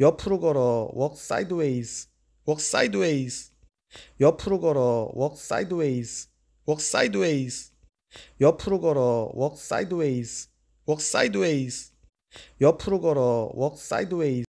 옆으로 걸어 walk sideways walk sideways 옆으로 걸어 walk sideways walk sideways 옆으로 걸어 walk sideways walk sideways 옆으로 걸어 walk sideways